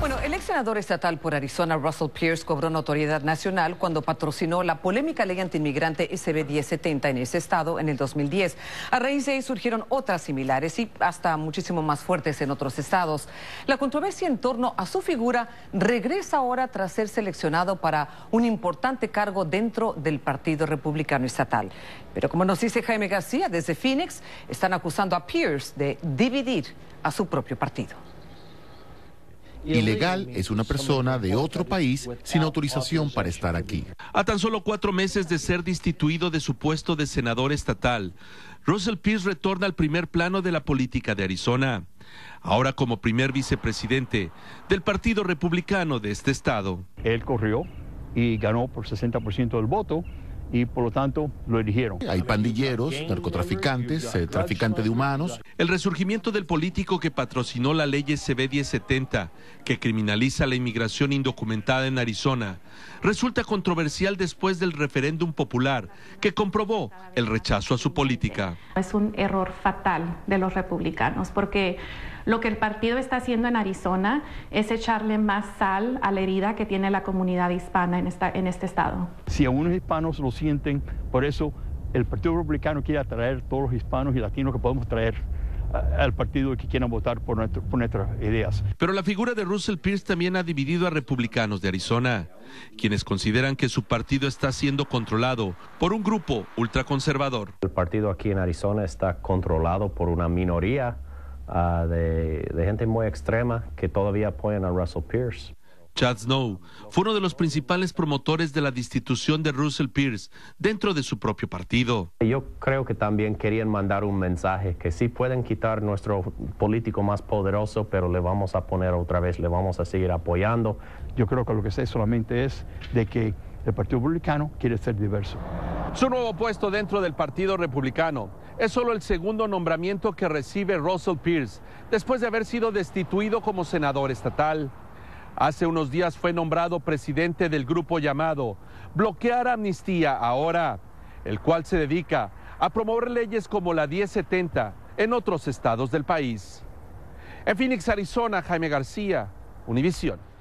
Bueno, el ex senador estatal por Arizona, Russell Pierce, cobró notoriedad nacional cuando patrocinó la polémica ley antiinmigrante SB 1070 en ese estado en el 2010. A raíz de ahí surgieron otras similares y hasta muchísimo más fuertes en otros estados. La controversia en torno a su figura regresa ahora tras ser seleccionado para un importante cargo dentro del Partido Republicano Estatal. Pero como nos dice Jaime García desde Phoenix, están acusando a Pierce de dividir a su propio partido. Ilegal es una persona de otro país sin autorización para estar aquí. A tan solo cuatro meses de ser destituido de su puesto de senador estatal, Russell Pierce retorna al primer plano de la política de Arizona, ahora como primer vicepresidente del Partido Republicano de este estado. Él corrió y ganó por 60% del voto y por lo tanto lo eligieron. Hay pandilleros, narcotraficantes, eh, traficantes de humanos. El resurgimiento del político que patrocinó la ley SB 1070, que criminaliza la inmigración indocumentada en Arizona, resulta controversial después del referéndum popular que comprobó el rechazo a su política. Es un error fatal de los republicanos porque lo que el partido está haciendo en Arizona es echarle más sal a la herida que tiene la comunidad hispana en, esta, en este estado. Si algunos hispanos lo sienten, por eso el Partido Republicano quiere atraer a todos los hispanos y latinos que podemos traer eh, al partido que quieran votar por, nuestro, por, nuestras ideas. Pero la figura de Russell Pierce también ha dividido a republicanos de Arizona, quienes consideran que su partido está siendo controlado por un grupo ultraconservador. El partido aquí en Arizona está controlado por una minoría ah, de, de gente muy extrema que todavía apoyan a Russell Pierce. Chad Snow fue uno de los principales promotores de la destitución de Russell Pierce dentro de su propio partido. Yo creo que también querían mandar un mensaje que sí pueden quitar nuestro político más poderoso, pero le vamos a poner otra vez, le vamos a seguir apoyando. Yo creo que lo que sé solamente es de que el Partido Republicano quiere ser diverso. Su nuevo puesto dentro del Partido Republicano es solo el segundo nombramiento que recibe Russell Pierce después de haber sido destituido como senador estatal. Hace unos días fue nombrado presidente del grupo llamado Bloquear Amnistía Ahora, el cual se dedica a promover leyes como la 1070 en otros estados del país. En Phoenix, Arizona, Jaime García, Univisión.